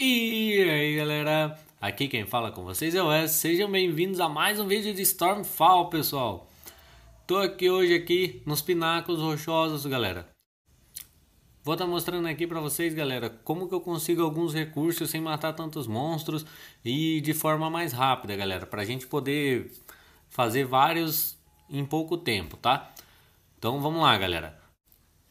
E aí galera, aqui quem fala com vocês é o Wes, sejam bem-vindos a mais um vídeo de Stormfall pessoal. Tô aqui hoje aqui nos pináculos rochosos galera. Vou estar tá mostrando aqui para vocês galera, como que eu consigo alguns recursos sem matar tantos monstros e de forma mais rápida galera, pra gente poder fazer vários em pouco tempo, tá? Então vamos lá, galera.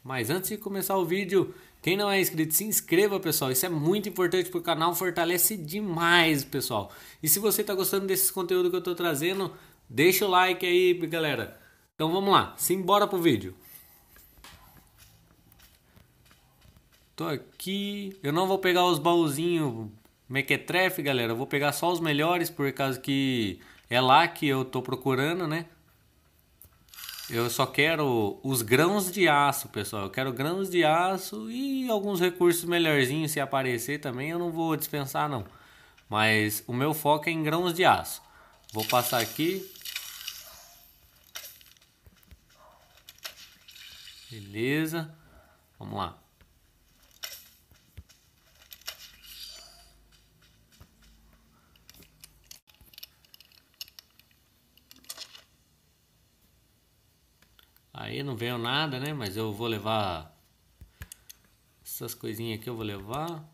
Mas antes de começar o vídeo, quem não é inscrito, se inscreva, pessoal. Isso é muito importante para o canal, fortalece demais, pessoal. E se você está gostando desse conteúdo que eu estou trazendo, deixa o like aí, galera. Então vamos lá, simbora pro vídeo. Tô aqui. Eu não vou pegar os baúzinhos mequetrefe, galera. Eu vou pegar só os melhores, por causa que é lá que eu estou procurando, né? Eu só quero os grãos de aço, pessoal. Eu quero grãos de aço e alguns recursos melhorzinhos se aparecer também. Eu não vou dispensar, não. Mas o meu foco é em grãos de aço. Vou passar aqui. Beleza. Vamos lá. Aí não veio nada, né? Mas eu vou levar essas coisinhas aqui eu vou levar.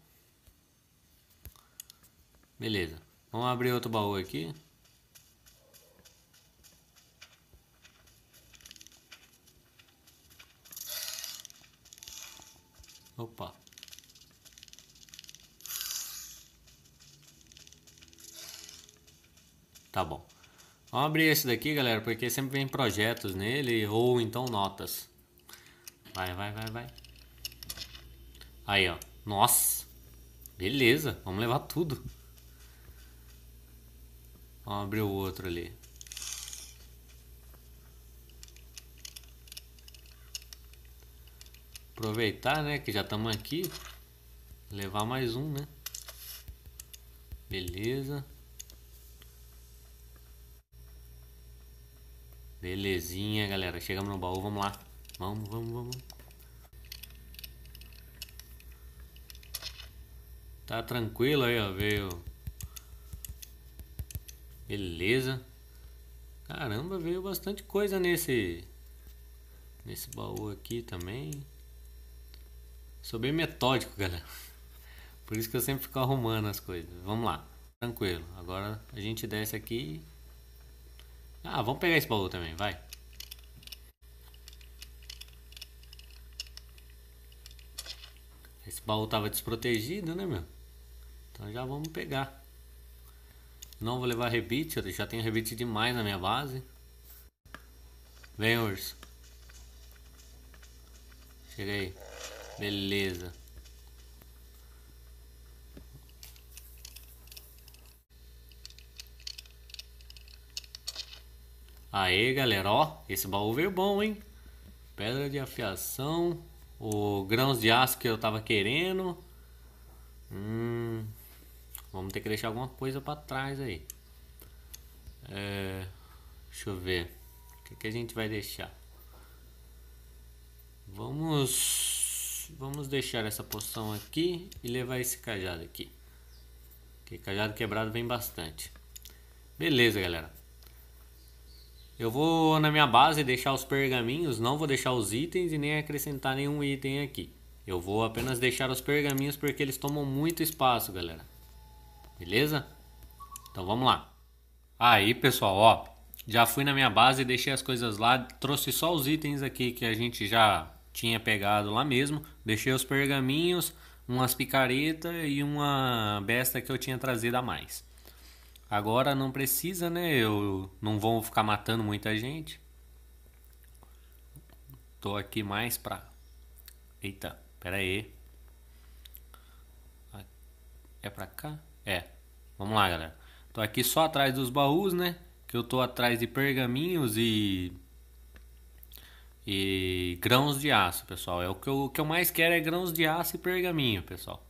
Beleza. Vamos abrir outro baú aqui. abrir esse daqui, galera, porque sempre vem projetos nele ou então notas. Vai, vai, vai, vai. Aí, ó. Nossa. Beleza, vamos levar tudo. Vamos abrir o outro ali. Aproveitar, né, que já estamos aqui. Levar mais um, né? Beleza. Belezinha, galera. Chegamos no baú, vamos lá. Vamos, vamos, vamos. Tá tranquilo aí, ó. Veio. Beleza. Caramba, veio bastante coisa nesse. Nesse baú aqui também. Sou bem metódico, galera. Por isso que eu sempre fico arrumando as coisas. Vamos lá. Tranquilo. Agora a gente desce aqui ah, vamos pegar esse baú também, vai. Esse baú tava desprotegido, né, meu? Então já vamos pegar. Não vou levar rebite, eu já tenho rebite demais na minha base. Vem, urso. Chega aí. Beleza. Aí, galera, ó, esse baú veio bom, hein? Pedra de afiação, o grãos de aço que eu tava querendo. Hum, vamos ter que deixar alguma coisa para trás aí. É, deixa eu ver. O que, que a gente vai deixar? Vamos, vamos deixar essa poção aqui e levar esse cajado aqui. Que cajado quebrado vem bastante. Beleza, galera. Eu vou na minha base deixar os pergaminhos, não vou deixar os itens e nem acrescentar nenhum item aqui. Eu vou apenas deixar os pergaminhos porque eles tomam muito espaço, galera. Beleza? Então vamos lá. Aí, pessoal, ó, já fui na minha base e deixei as coisas lá, trouxe só os itens aqui que a gente já tinha pegado lá mesmo, deixei os pergaminhos, umas picaretas e uma besta que eu tinha trazido a mais. Agora não precisa, né? Eu não vou ficar matando muita gente. Tô aqui mais pra. Eita, pera aí. É pra cá? É. Vamos lá, galera. Tô aqui só atrás dos baús, né? Que eu tô atrás de pergaminhos e. E grãos de aço, pessoal. É o que eu, o que eu mais quero é grãos de aço e pergaminho, pessoal.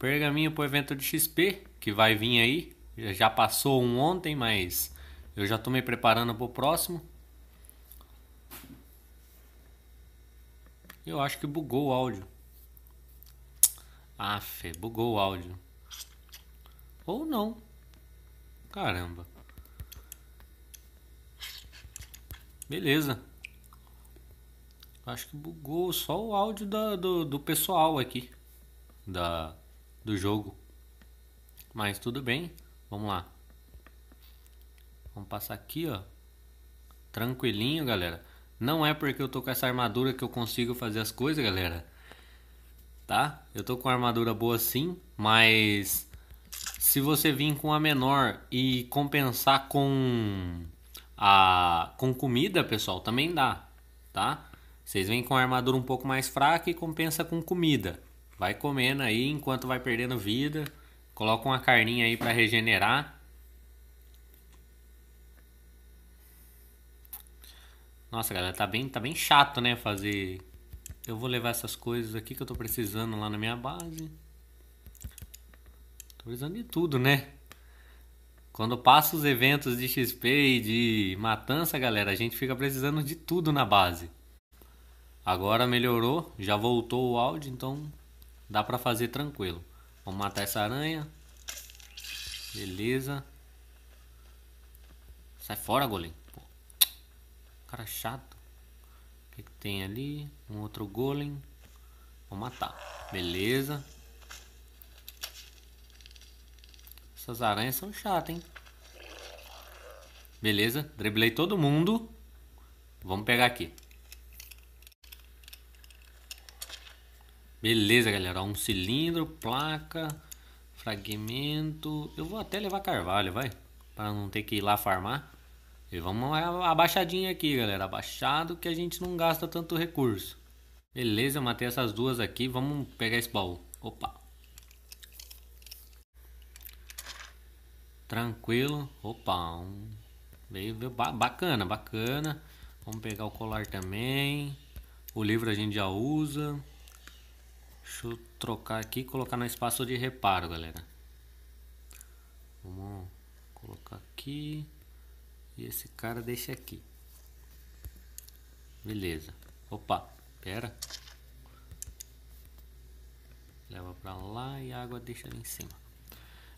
Pergaminho pro evento de XP que vai vir aí. Já passou um ontem, mas eu já estou me preparando para o próximo. Eu acho que bugou o áudio. Ah, fé, bugou o áudio. Ou não. Caramba. Beleza. Acho que bugou só o áudio da, do, do pessoal aqui. Da, do jogo. Mas tudo bem. Vamos lá. Vamos passar aqui, ó. Tranquilinho, galera. Não é porque eu tô com essa armadura que eu consigo fazer as coisas, galera. Tá? Eu tô com uma armadura boa sim, mas se você vir com a menor e compensar com a com comida, pessoal, também dá, tá? Vocês vêm com a armadura um pouco mais fraca e compensa com comida. Vai comendo aí enquanto vai perdendo vida. Coloca uma carninha aí para regenerar. Nossa, galera, tá bem, tá bem chato, né, fazer... Eu vou levar essas coisas aqui que eu tô precisando lá na minha base. Tô precisando de tudo, né? Quando passa os eventos de XP e de matança, galera, a gente fica precisando de tudo na base. Agora melhorou, já voltou o áudio, então dá pra fazer tranquilo. Vamos matar essa aranha. Beleza. Sai fora, golem. Pô. Cara é chato. O que, que tem ali? Um outro golem. Vou matar. Beleza. Essas aranhas são chatas, hein? Beleza. Driblei todo mundo. Vamos pegar aqui. Beleza, galera. Um cilindro, placa, fragmento. Eu vou até levar carvalho, vai. Para não ter que ir lá farmar. E vamos abaixadinha aqui, galera. Abaixado que a gente não gasta tanto recurso. Beleza, matei essas duas aqui. Vamos pegar esse baú. Opa. Tranquilo. Opa. Um... Bacana, bacana. Vamos pegar o colar também. O livro a gente já usa. Deixa eu trocar aqui e colocar no espaço de reparo, galera. Vamos colocar aqui. E esse cara deixa aqui. Beleza. Opa, pera. Leva pra lá e a água deixa ali em cima.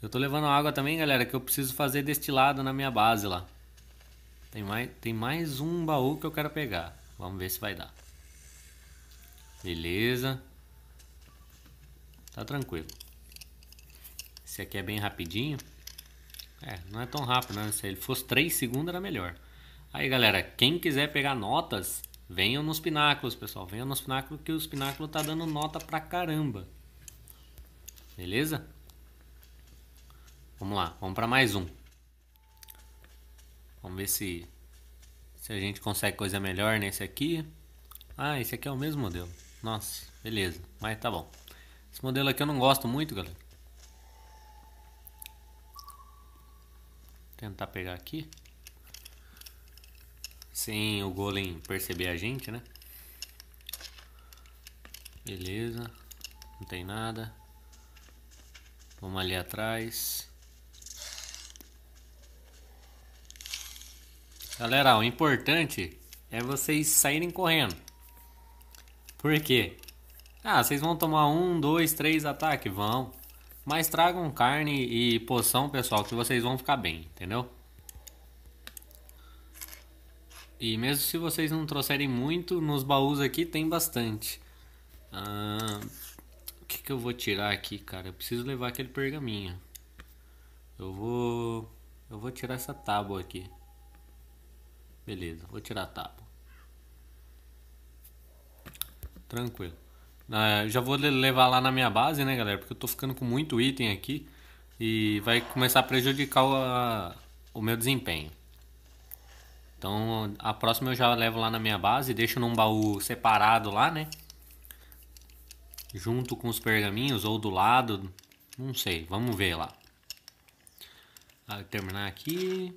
Eu tô levando água também, galera, que eu preciso fazer destilado na minha base lá. Tem mais, tem mais um baú que eu quero pegar. Vamos ver se vai dar. Beleza. Tá tranquilo. Esse aqui é bem rapidinho. É, não é tão rápido, né? Se ele fosse 3 segundos era melhor. Aí, galera, quem quiser pegar notas, venham nos pináculos, pessoal. Venham nos pináculos que os pináculos tá dando nota pra caramba. Beleza? Vamos lá, vamos para mais um. Vamos ver se se a gente consegue coisa melhor nesse aqui. Ah, esse aqui é o mesmo modelo. Nossa, beleza. Mas tá bom. Esse modelo aqui eu não gosto muito, galera. Vou tentar pegar aqui. Sem o golem perceber a gente, né? Beleza. Não tem nada. Vamos ali atrás. Galera, o importante é vocês saírem correndo. Por quê? Ah, vocês vão tomar um, dois, três ataques? Vão. Mas tragam carne e poção, pessoal, que vocês vão ficar bem, entendeu? E mesmo se vocês não trouxerem muito, nos baús aqui tem bastante. Ah, o que, que eu vou tirar aqui, cara? Eu preciso levar aquele pergaminho. Eu vou... Eu vou tirar essa tábua aqui. Beleza, vou tirar a tábua. Tranquilo. Ah, já vou levar lá na minha base, né, galera? Porque eu tô ficando com muito item aqui e vai começar a prejudicar o, a, o meu desempenho. Então a próxima eu já levo lá na minha base, deixo num baú separado lá, né? Junto com os pergaminhos ou do lado, não sei, vamos ver lá. Vou ah, terminar aqui.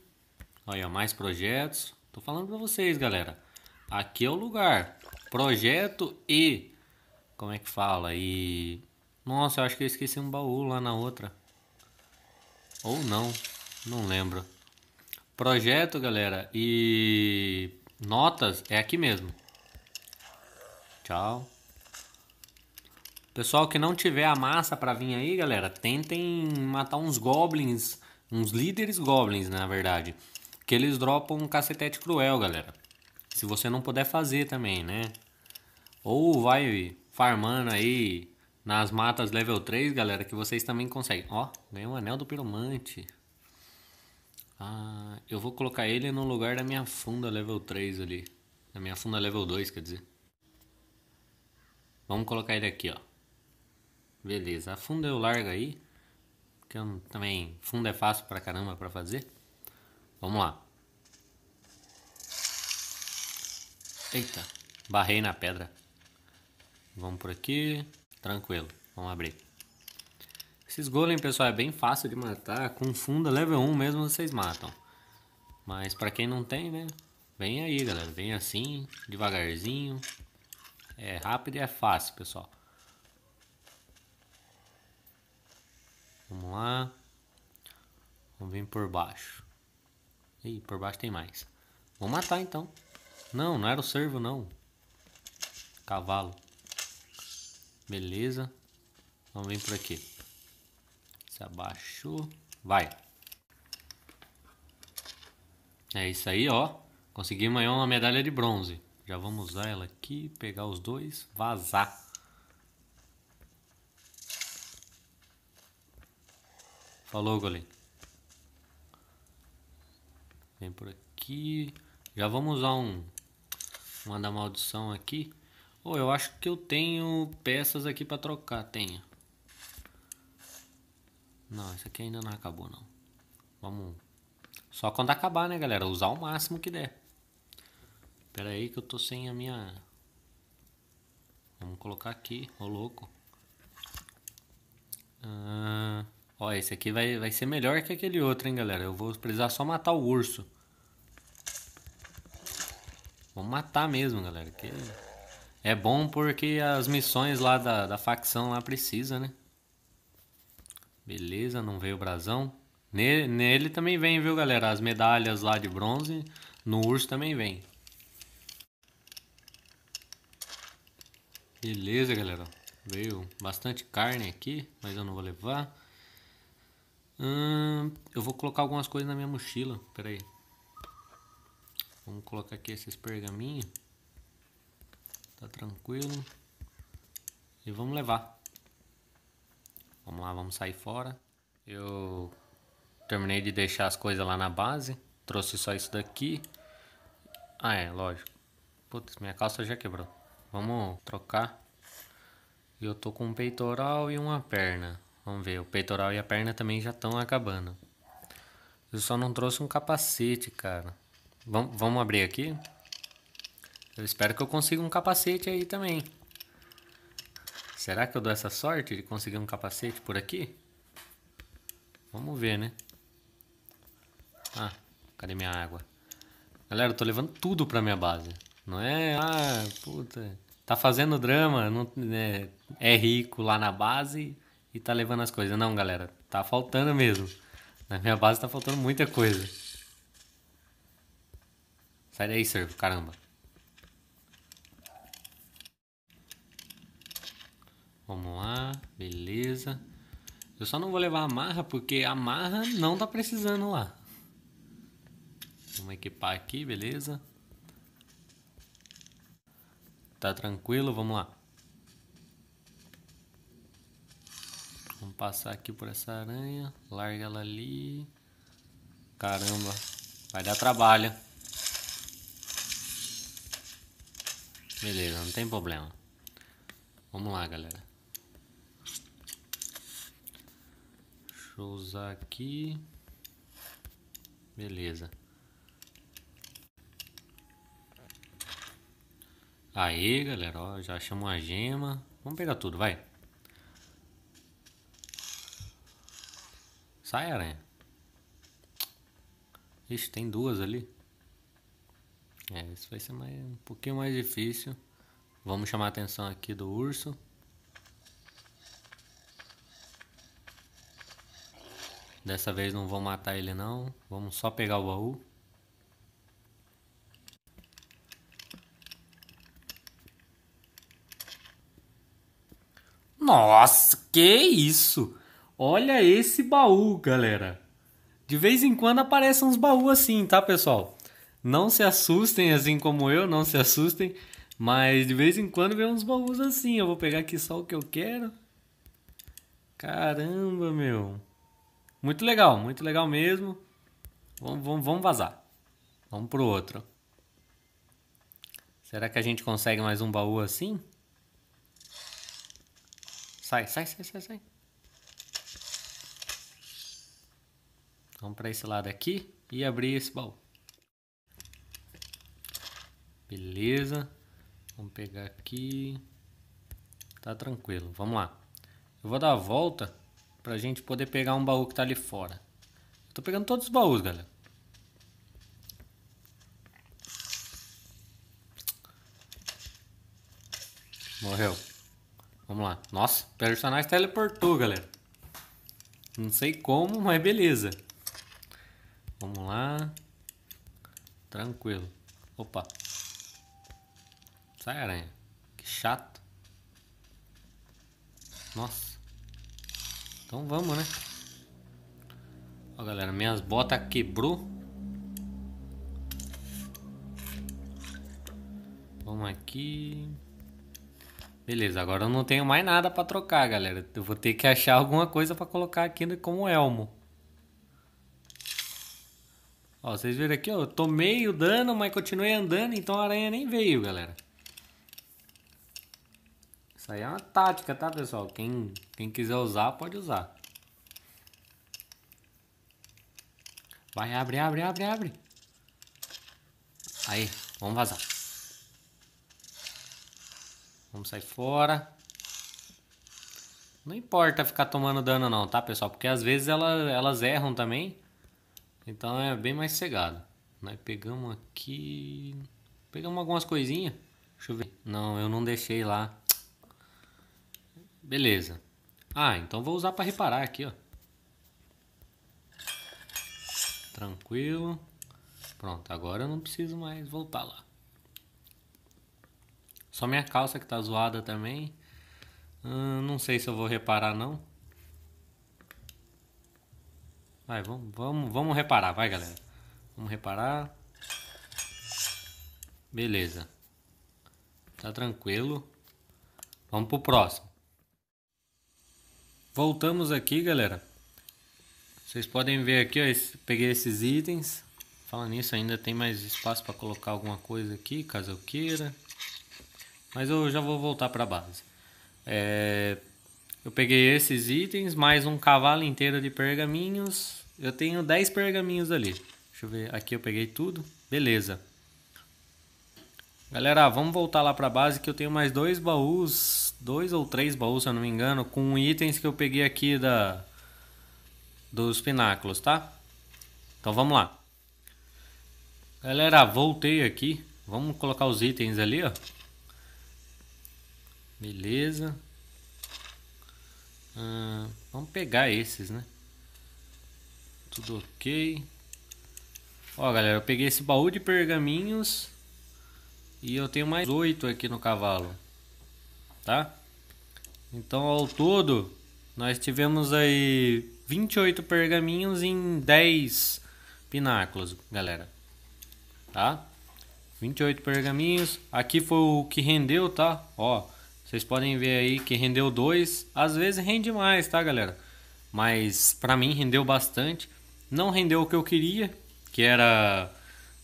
Olha, mais projetos. Tô falando pra vocês, galera. Aqui é o lugar. Projeto e como é que fala? E. Nossa, eu acho que eu esqueci um baú lá na outra. Ou não, não lembro. Projeto, galera, e notas é aqui mesmo. Tchau. Pessoal que não tiver a massa para vir aí, galera, tentem matar uns goblins, uns líderes goblins, né, na verdade. Que eles dropam um cacetete cruel, galera. Se você não puder fazer também, né? Ou vai farmando aí nas matas level 3, galera, que vocês também conseguem. Ó, ganhei um anel do piromante. Ah, eu vou colocar ele no lugar da minha funda level 3 ali. Da minha funda level 2, quer dizer. Vamos colocar ele aqui, ó. Beleza, a funda eu largo aí. Porque eu também, funda é fácil pra caramba pra fazer. Vamos lá. Eita, barrei na pedra. Vamos por aqui. Tranquilo. Vamos abrir. Esses golem, pessoal, é bem fácil de matar. Com funda level 1 mesmo vocês matam. Mas pra quem não tem, né? Vem aí, galera. Vem assim, devagarzinho. É rápido e é fácil, pessoal. Vamos lá. Vamos vir por baixo. Ih, por baixo tem mais. Vou matar então. Não, não era o servo, não. Cavalo. Beleza. Vamos vir por aqui. Se abaixou. Vai. É isso aí, ó. Consegui amanhã uma medalha de bronze. Já vamos usar ela aqui, pegar os dois, vazar. Falou, goleiro. Vem por aqui. Já vamos usar um uma da maldição aqui. Oh, eu acho que eu tenho peças aqui para trocar, tenho. Não, isso aqui ainda não acabou não. Vamos só quando acabar, né, galera? Usar o máximo que der. Pera aí que eu tô sem a minha... Vamos colocar aqui, ô louco. Ah, ó, esse aqui vai, vai ser melhor que aquele outro, hein, galera? Eu vou precisar só matar o urso. Vamos matar mesmo, galera. Que... É bom porque as missões lá da, da facção lá precisa, né? Beleza, não veio o brasão. Nele, nele também vem, viu, galera? As medalhas lá de bronze, no urso também vem. Beleza, galera. Veio bastante carne aqui, mas eu não vou levar. Hum, eu vou colocar algumas coisas na minha mochila. Pera aí. Vamos colocar aqui esses pergaminhos. Tá tranquilo. E vamos levar. Vamos lá, vamos sair fora. Eu terminei de deixar as coisas lá na base. Trouxe só isso daqui. Ah, é, lógico. Putz, minha calça já quebrou. Vamos trocar. Eu tô com um peitoral e uma perna. Vamos ver, o peitoral e a perna também já estão acabando. Eu só não trouxe um capacete, cara. Vamos, vamos abrir aqui? Eu espero que eu consiga um capacete aí também. Será que eu dou essa sorte de conseguir um capacete por aqui? Vamos ver, né? Ah, cadê minha água? Galera, eu tô levando tudo pra minha base. Não é, ah, puta, tá fazendo drama, não, é, é rico lá na base e tá levando as coisas. Não, galera, tá faltando mesmo. Na minha base tá faltando muita coisa. Sai daí, servo, caramba. Vamos lá, beleza. Eu só não vou levar a marra porque a marra não tá precisando lá. Vamos equipar aqui, beleza. Tá tranquilo, vamos lá. Vamos passar aqui por essa aranha. Larga ela ali. Caramba, vai dar trabalho. Beleza, não tem problema. Vamos lá, galera. Deixa eu usar aqui. Beleza. Aí, galera, ó, já achamos uma gema. Vamos pegar tudo, vai. Sai, aranha. Ixi, tem duas ali. É, isso vai ser mais, um pouquinho mais difícil. Vamos chamar a atenção aqui do urso. Dessa vez não vou matar ele não. Vamos só pegar o baú. Nossa, que isso! Olha esse baú, galera. De vez em quando aparecem uns baús assim, tá, pessoal? Não se assustem, assim como eu, não se assustem. Mas de vez em quando vem uns baús assim. Eu vou pegar aqui só o que eu quero. Caramba, meu. Muito legal, muito legal mesmo. Vamos, vamos, vamos vazar. Vamos pro outro. Será que a gente consegue mais um baú assim? Sai, sai, sai, sai, sai. Vamos para esse lado aqui e abrir esse baú. Beleza. Vamos pegar aqui. Tá tranquilo. Vamos lá. Eu vou dar a volta Pra gente poder pegar um baú que tá ali fora. Tô pegando todos os baús, galera. Morreu. Vamos lá. Nossa, o personagem teleportou, galera. Não sei como, mas beleza. Vamos lá. Tranquilo. Opa. Sai, aranha. Que chato. Nossa. Então vamos, né? Ó, galera, minhas botas quebrou. Vamos aqui. Beleza, agora eu não tenho mais nada para trocar, galera. Eu vou ter que achar alguma coisa para colocar aqui como elmo. Ó, vocês viram aqui, ó, eu tomei o dano, mas continuei andando, então a aranha nem veio, galera. Isso aí é uma tática, tá, pessoal? Quem, quem quiser usar, pode usar. Vai, abre, abre, abre, abre. Aí, vamos vazar. Vamos sair fora. Não importa ficar tomando dano não, tá, pessoal? Porque às vezes ela, elas erram também. Então é bem mais cegado. Nós pegamos aqui... Pegamos algumas coisinhas. Deixa eu ver. Não, eu não deixei lá. Beleza. Ah, então vou usar para reparar aqui, ó. Tranquilo. Pronto, agora eu não preciso mais voltar lá. Só minha calça que tá zoada também. Hum, não sei se eu vou reparar não. Vai, vamos, vamos, vamos reparar, vai galera. Vamos reparar. Beleza. Tá tranquilo. Vamos pro próximo. Voltamos aqui, galera. Vocês podem ver aqui, ó, esse, peguei esses itens. Falando nisso, ainda tem mais espaço para colocar alguma coisa aqui, caso eu queira. Mas eu já vou voltar para base. É, eu peguei esses itens, mais um cavalo inteiro de pergaminhos. Eu tenho 10 pergaminhos ali. Deixa eu ver, aqui eu peguei tudo. Beleza. Galera, vamos voltar lá para base que eu tenho mais dois baús dois ou três baús, se eu não me engano, com itens que eu peguei aqui da dos pináculos, tá? Então vamos lá. Galera, voltei aqui. Vamos colocar os itens ali, ó. Beleza. Hum, vamos pegar esses, né? Tudo ok. Ó, galera, eu peguei esse baú de pergaminhos. E eu tenho mais oito aqui no cavalo tá? Então, ao todo, nós tivemos aí 28 pergaminhos em 10 pináculos, galera. Tá? 28 pergaminhos. Aqui foi o que rendeu, tá? Ó, vocês podem ver aí que rendeu 2. Às vezes rende mais, tá, galera? Mas para mim rendeu bastante. Não rendeu o que eu queria, que era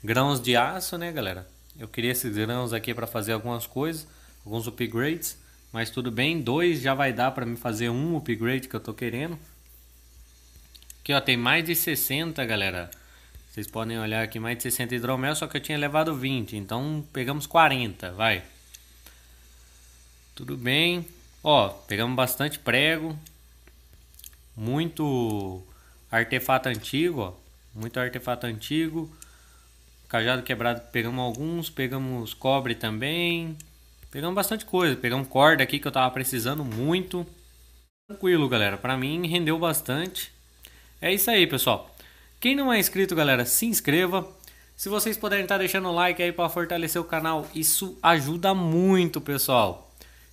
grãos de aço, né, galera? Eu queria esses grãos aqui para fazer algumas coisas, alguns upgrades. Mas tudo bem, dois já vai dar para me fazer um upgrade que eu tô querendo. Aqui ó, tem mais de 60, galera. Vocês podem olhar aqui, mais de 60 hidromel, só que eu tinha levado 20, então pegamos 40, vai. Tudo bem. Ó, pegamos bastante prego. Muito artefato antigo, ó. Muito artefato antigo. Cajado quebrado pegamos alguns, pegamos cobre também. Pegamos bastante coisa, pegamos corda aqui que eu tava precisando muito. Tranquilo, galera, para mim rendeu bastante. É isso aí, pessoal. Quem não é inscrito, galera, se inscreva. Se vocês puderem estar tá deixando o like aí para fortalecer o canal, isso ajuda muito, pessoal.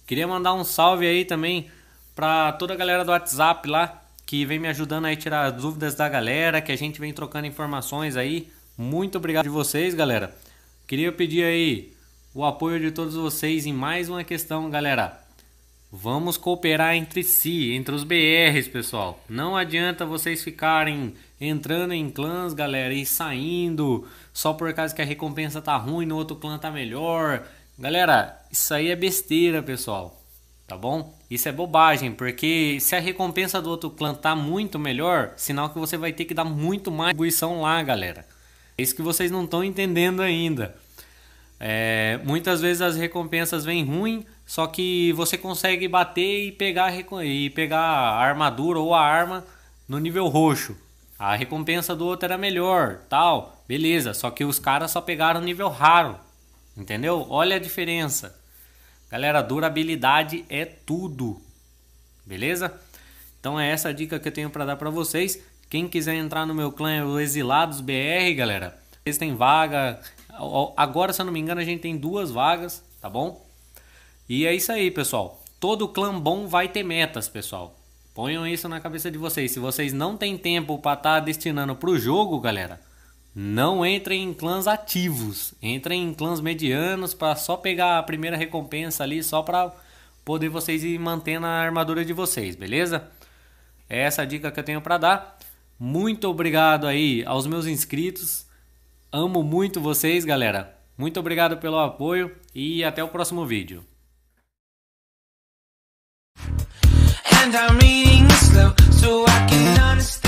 Queria mandar um salve aí também para toda a galera do WhatsApp lá que vem me ajudando aí a tirar as dúvidas da galera, que a gente vem trocando informações aí. Muito obrigado de vocês, galera. Queria pedir aí o apoio de todos vocês em mais uma questão, galera. Vamos cooperar entre si, entre os BRs, pessoal. Não adianta vocês ficarem entrando em clãs, galera, e saindo só por causa que a recompensa tá ruim, no outro clã tá melhor. Galera, isso aí é besteira, pessoal. Tá bom? Isso é bobagem, porque se a recompensa do outro clã tá muito melhor, sinal que você vai ter que dar muito mais contribuição lá, galera. É isso que vocês não estão entendendo ainda. É, muitas vezes as recompensas vêm ruim, só que você consegue bater e pegar, e pegar a armadura ou a arma no nível roxo. A recompensa do outro era melhor, tal, beleza. Só que os caras só pegaram nível raro, entendeu? Olha a diferença. Galera, durabilidade é tudo, beleza? Então é essa dica que eu tenho para dar para vocês. Quem quiser entrar no meu clã, o Exilados BR, galera. Eles têm vaga, Agora, se eu não me engano, a gente tem duas vagas, tá bom? E é isso aí, pessoal. Todo clã bom vai ter metas, pessoal. Ponham isso na cabeça de vocês. Se vocês não têm tempo para estar tá destinando para o jogo, galera, não entrem em clãs ativos. Entrem em clãs medianos para só pegar a primeira recompensa ali, só para poder vocês ir mantendo a armadura de vocês, beleza? É essa dica que eu tenho para dar. Muito obrigado aí aos meus inscritos Amo muito vocês, galera. Muito obrigado pelo apoio e até o próximo vídeo. and I'm reading slow so I can understand.